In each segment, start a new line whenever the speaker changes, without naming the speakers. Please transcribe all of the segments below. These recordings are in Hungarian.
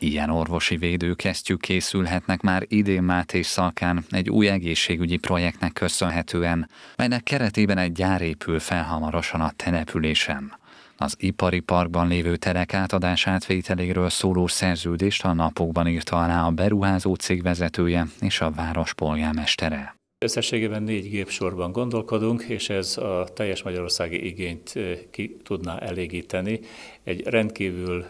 Ilyen orvosi védőkesztyűk készülhetnek már idén Máté Szalkán egy új egészségügyi projektnek köszönhetően, melynek keretében egy gyár épül fel hamarosan a településen. Az ipari parkban lévő telek átadását átvételéről szóló szerződést a napokban írta alá a beruházó cég vezetője és a város polgármestere.
Összességében négy gépsorban gondolkodunk, és ez a teljes magyarországi igényt ki tudná elégíteni. Egy rendkívül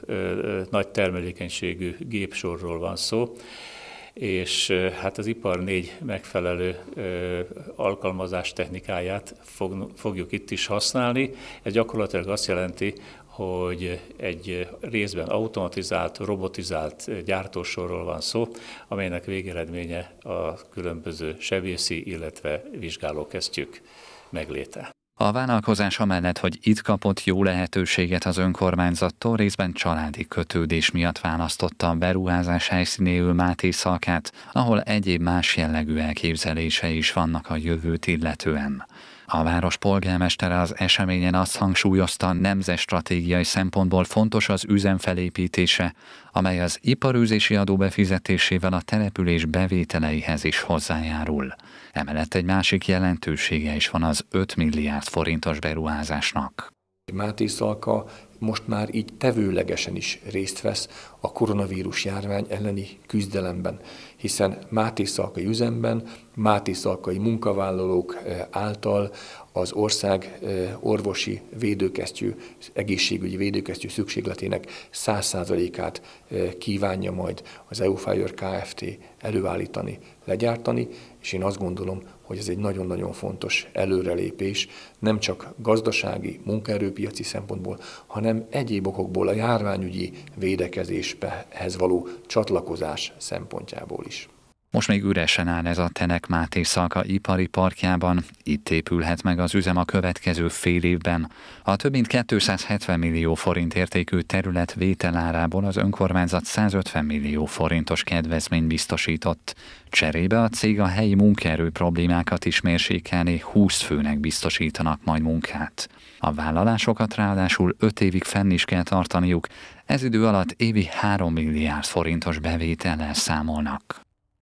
nagy termelékenységű gépsorról van szó és hát az ipar négy megfelelő alkalmazás technikáját fogjuk itt is használni. Ez gyakorlatilag azt jelenti, hogy egy részben automatizált, robotizált gyártósorról van szó, amelynek végeredménye a különböző sebészi, illetve vizsgálókesztjük megléte.
A vállalkozás amellett, hogy itt kapott jó lehetőséget az önkormányzattól, részben családi kötődés miatt választotta a beruházás helyszínéül Máté Szalkát, ahol egyéb más jellegű elképzelése is vannak a jövőt illetően. A város polgármestere az eseményen azt hangsúlyozta, nemzes stratégiai szempontból fontos az üzem felépítése, amely az iparűzési adó befizetésével a település bevételeihez is hozzájárul. Emellett egy másik jelentősége is van az 5 milliárd forintos beruházásnak.
Mátiszalka most már így tevőlegesen is részt vesz a koronavírus járvány elleni küzdelemben, hiszen Máté Szalkai üzemben, Máté Szalkai munkavállalók eh, által az ország orvosi védőkesztyű, egészségügyi védőkesztyű szükségletének 100%-át kívánja majd az EUFIRE Kft. előállítani, legyártani, és én azt gondolom, hogy ez egy nagyon-nagyon fontos előrelépés, nem csak gazdasági, munkaerőpiaci szempontból, hanem egyéb okokból a járványügyi védekezéshez való csatlakozás szempontjából is.
Most még üresen áll ez a Tenek Máté Szalka ipari parkjában, itt épülhet meg az üzem a következő fél évben. A több mint 270 millió forint értékű terület vételárából az önkormányzat 150 millió forintos kedvezmény biztosított. Cserébe a cég a helyi munkaerő problémákat is mérsékelni 20 főnek biztosítanak majd munkát. A vállalásokat ráadásul 5 évig fenn is kell tartaniuk, ez idő alatt évi 3 milliárd forintos bevétellel számolnak.